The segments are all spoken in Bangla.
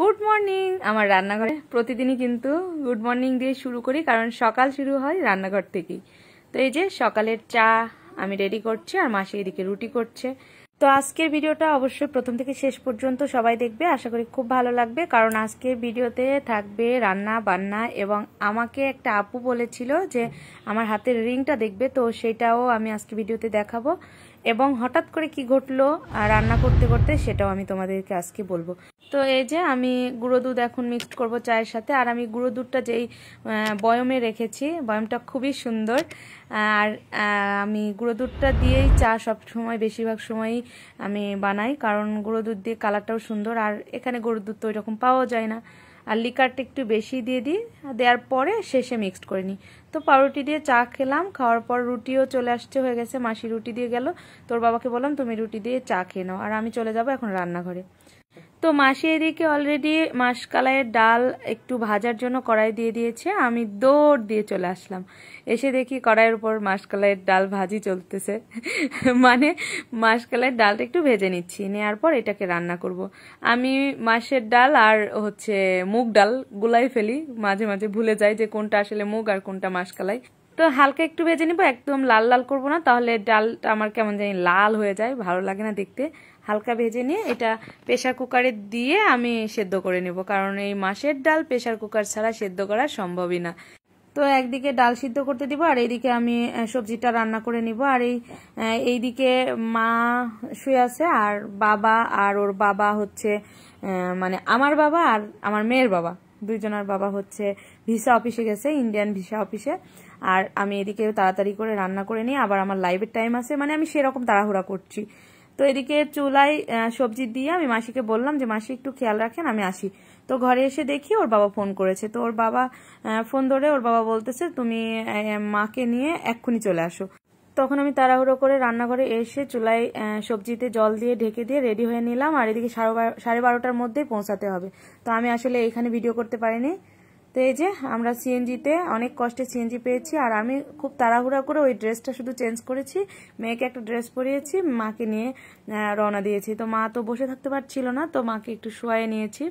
গুড মর্নিং আমার রান্নাঘরে প্রতিদিনই কিন্তু গুড মর্নিং দিয়ে শুরু করি কারণ সকাল শুরু হয় রান্নাঘর থেকেই তো এই যে সকালের চা আমি রেডি করছি আর মাসি এদিকে রুটি করছে তো আজকের ভিডিওটা অবশ্যই প্রথম থেকে শেষ পর্যন্ত সবাই দেখবে আশা করি খুব ভালো লাগবে কারণ আজকের ভিডিওতে থাকবে রান্না বান্না এবং আমাকে একটা আপু বলেছিল যে আমার হাতের রিংটা দেখবে তো সেটাও আমি আজকে ভিডিওতে দেখাবো এবং হঠাৎ করে কি ঘটলো রান্না করতে করতে সেটাও আমি তোমাদেরকে আজকে বলবো তো এই যে আমি গুঁড়ো দুধ এখন মিক্সড করব চায়ের সাথে আর আমি গুঁড়ো দুধটা যেই বয়মে রেখেছি বয়মটা খুবই সুন্দর আর আমি গুঁড়ো দুধটা দিয়েই চা সব সময় বেশিরভাগ সময়ই আমি বানাই কারণ গুঁড়ো দুধ দিয়ে কালারটাও সুন্দর আর এখানে গরুর দুধ তো ওইরকম পাওয়া যায় না আর লিকারটা একটু বেশি দিয়ে দিই দেওয়ার পরে শেষে মিক্সড করে নিই তো পাউরুটি দিয়ে চা খেলাম খাওয়ার পর রুটিও চলে আসছে হয়ে গেছে মাসি রুটি দিয়ে গেল তোর বাবাকে বললাম তুমি রুটি দিয়ে চা খেয়ে নাও আর আমি চলে যাব এখন রান্নাঘরে তো মাসি এদিকে অলরেডি মাসকালাইয়ের ডাল একটু ভাজার জন্য কড়াই দিয়ে দিয়েছে আমি দৌড় দিয়ে চলে আসলাম এসে দেখি কড়াইয়ের উপর মাসকালাইয়ের ডাল ভাজি চলতেছে মানে মাসকালাইয়ের ডালটা একটু ভেজে নিচ্ছি নেওয়ার পর এটাকে রান্না করব। আমি মাসের ডাল আর হচ্ছে মুগ ডাল গুলাই ফেলি মাঝে মাঝে ভুলে যাই যে কোনটা আসলে মুগ আর কোনটা মাস মাসকালাই তো হালকা একটু ভেজে নিব একদম লাল লাল করব না তাহলে ডালটা আমার কেমন জানি লাল হয়ে যায় ভালো লাগে না দেখতে হালকা ভেজে নিয়ে এটা প্রেশার কুকারে দিয়ে আমি সেদ্ধ করে নেব কারণ এই মাসের ডাল প্রেশার কুকার ছাড়া সেদ্ধ করা সম্ভবই না তো একদিকে ডাল সিদ্ধ করতে দিব আর এইদিকে আমি সবজিটা রান্না করে নিব আর এই এইদিকে মা শুয়ে আছে আর বাবা আর ওর বাবা হচ্ছে মানে আমার বাবা আর আমার মেয়ের বাবা দুইজনের বাবা হচ্ছে ভিসা অফিসে গেছে ইন্ডিয়ান ভিসা অফিসে আর আমি এদিকে তাড়াতাড়ি করে রান্না করে নিই আবার আমার লাইভের টাইম আছে মানে আমি সেরকম তাড়াহুড়া করছি তো এদিকে চুলায় সবজি দিয়ে আমি মাসিকে বললাম যে মাসি একটু খেয়াল রাখেন আমি আসি তো ঘরে এসে দেখি ওর বাবা ফোন করেছে তো ওর বাবা ফোন ধরে ওর বাবা বলতেছে তুমি মাকে নিয়ে এক্ষুনি চলে আসো তখন আমি তাড়াহুড়ো করে রান্নাঘরে এসে চুলায় সবজিতে জল দিয়ে ঢেকে দিয়ে রেডি হয়ে নিলাম আর এদিকে সাড়ে বারোটার মধ্যেই পৌঁছাতে হবে তো আমি আসলে এখানে ভিডিও করতে পারিনি তো এই যে আমরা সিএনজিতে অনেক কষ্টে সিএনজি পেয়েছি আর আমি খুব তাড়াহুড়া করে ওই ড্রেসটা শুধু চেঞ্জ করেছি মেয়েকে একটা ড্রেস পরিয়েছি মাকে নিয়ে রওনা দিয়েছি তো মা তো বসে থাকতে পারছিল না তো মাকে একটু শোয়াই নিয়েছি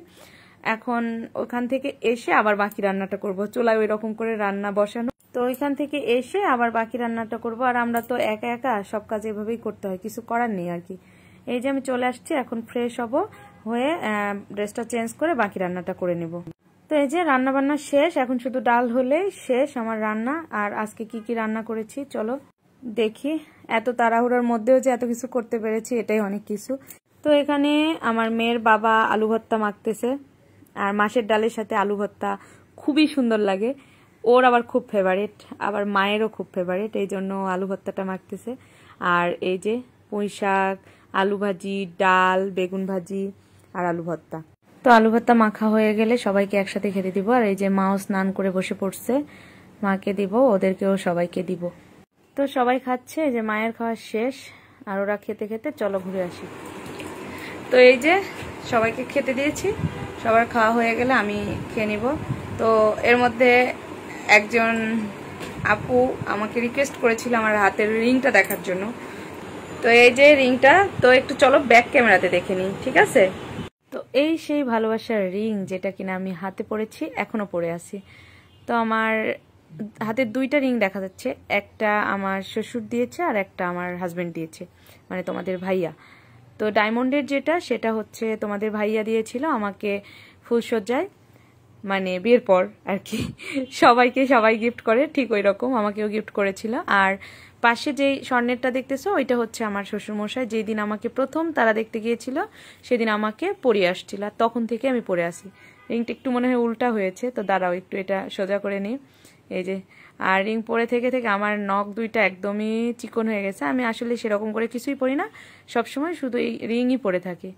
এখন ওখান থেকে এসে আবার বাকি রান্নাটা করব চুলায় ওই রকম করে রান্না বসানো তো ওইখান থেকে এসে আবার বাকি রান্নাটা করব আর আমরা তো একা একা সব কাজ এভাবেই করতে হয় কিছু করার নেই আর কি এই যে আমি চলে আসছি এখন ফ্রেশ হব হয়ে ড্রেসটা চেঞ্জ করে বাকি রান্নাটা করে নেব তো এই যে রান্না বান্না শেষ এখন শুধু ডাল হলেই শেষ আমার রান্না আর আজকে কি কি রান্না করেছি চলো দেখি এত তাড়াহুড়োর মধ্যেও যে এত কিছু করতে পেরেছি এটাই অনেক কিছু তো এখানে আমার মেয়ের বাবা আলু ভর্তা মাখতেছে আর মাসের ডালের সাথে আলু ভর্তা খুবই সুন্দর লাগে ওর আবার খুব ফেভারিট আবার মায়েরও খুব ফেভারিট এই জন্য আলু ভর্তাটা মাখতেছে আর এই যে পুঁই শাক আলু ভাজি ডাল বেগুন ভাজি আর আলু ভর্তা তো আলু ভর্তা মাখা হয়ে গেলে সবাইকে একসাথে খেতে দিব আর এই যে মাও স্নান করে বসে পড়ছে মাকে দিব ওদেরকেও সবাইকে দিব তো সবাই খাচ্ছে যে মায়ের খাওয়া শেষ আর ওরা খেতে খেতে চলো ঘুরে আসি তো এই যে সবাইকে খেতে দিয়েছি সবার খাওয়া হয়ে গেলে আমি খেয়ে নিব তো এর মধ্যে একজন আপু আমাকে রিকোয়েস্ট করেছিল আমার হাতের রিংটা দেখার জন্য তো এই যে রিংটা তো একটু চলো ব্যাক ক্যামেরাতে দেখে নিই ঠিক আছে তো এই সেই ভালোবাসার রিং যেটা কিনা আমি হাতে পড়েছি এখনও পরে আছি তো আমার হাতে দুইটা রিং দেখা যাচ্ছে একটা আমার শ্বশুর দিয়েছে আর একটা আমার হাজব্যান্ড দিয়েছে মানে তোমাদের ভাইয়া তো ডায়মন্ডের যেটা সেটা হচ্ছে তোমাদের ভাইয়া দিয়েছিল আমাকে ফুলসজ্জায় মানে বিয়ের পর আর কি সবাইকে সবাই গিফট করে ঠিক ওই রকম আমাকেও গিফট করেছিল আর পাশে যে স্বর্ণেরটা দেখতেছো ওইটা হচ্ছে আমার শ্বশুরমশাই যেদিন আমাকে প্রথম তারা দেখতে গিয়েছিল সেদিন আমাকে পরে আসছিল আর তখন থেকে আমি পরে আসি রিংটা একটু মনে হয় উল্টা হয়েছে তো দাঁড়াও একটু এটা সোজা করে নিই এই যে আর রিং পরে থেকে থেকে আমার নখ দুইটা একদমই চিকন হয়ে গেছে আমি আসলে সেরকম করে কিছুই পরি না সবসময় শুধু এই রিংই পরে থাকি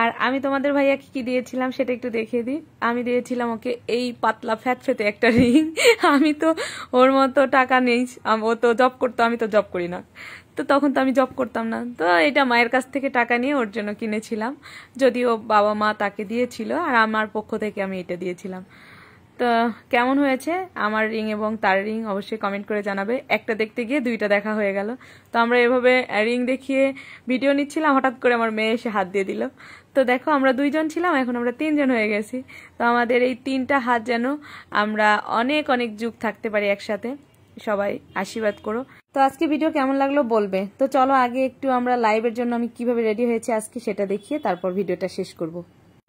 আর আমি তোমাদের ভাইয়া কি কি দিয়েছিলাম সেটা একটু দেখে দিই আমি দিয়েছিলাম ওকে এই পাতলা ফ্যাট ফেতে একটা রিং আমি তো ওর মতো টাকা নেই ও তো জব করতো আমি তো জব করি না তো তখন তো আমি জব করতাম না তো এটা মায়ের কাছ থেকে টাকা নিয়ে ওর জন্য কিনেছিলাম যদিও বাবা মা তাকে দিয়েছিল আর আমার পক্ষ থেকে আমি এটা দিয়েছিলাম তো কেমন হয়েছে আমার রিং এবং তার রিং অবশ্যই কমেন্ট করে জানাবে একটা দেখতে গিয়ে দুইটা দেখা হয়ে গেল তো আমরা এভাবে রিং দেখিয়ে ভিডিও নিচ্ছিলাম হঠাৎ করে আমার মেয়ে এসে হাত দিয়ে দিল তো দেখো আমরা দুইজন ছিলাম এখন আমরা তিনজন হয়ে গেছি তো আমাদের এই তিনটা হাত যেন আমরা অনেক অনেক যুগ থাকতে পারি একসাথে সবাই আশীর্বাদ করো তো আজকে ভিডিও কেমন লাগলো বলবে তো চলো আগে একটু আমরা লাইভের জন্য আমি কিভাবে রেডি হয়েছে আজকে সেটা দেখিয়ে তারপর ভিডিওটা শেষ করবো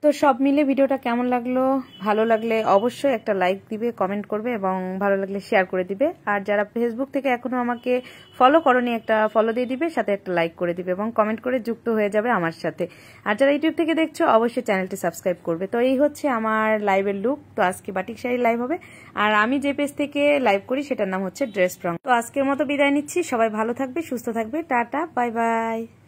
তো সব মিলে ভিডিওটা কেমন লাগলো ভালো লাগলে অবশ্যই একটা লাইক দিবে কমেন্ট করবে এবং ভালো লাগলে শেয়ার করে দিবে আর যারা ফেসবুক থেকে এখনো আমাকে ফলো করনি একটা ফলো দিয়ে দিবে সাথে একটা লাইক করে দিবে এবং কমেন্ট করে যুক্ত হয়ে যাবে আমার সাথে আর যারা ইউটিউব থেকে দেখছো অবশ্যই চ্যানেলটি সাবস্ক্রাইব করবে তো এই হচ্ছে আমার লাইভের লুক তো আজকে বাটিক শাড়ি লাইভ হবে আর আমি যে পেজ থেকে লাইভ করি সেটার নাম হচ্ছে ড্রেস রং তো আজকের মতো বিদায় নিচ্ছি সবাই ভালো থাকবে সুস্থ থাকবে টাটা বাই বাই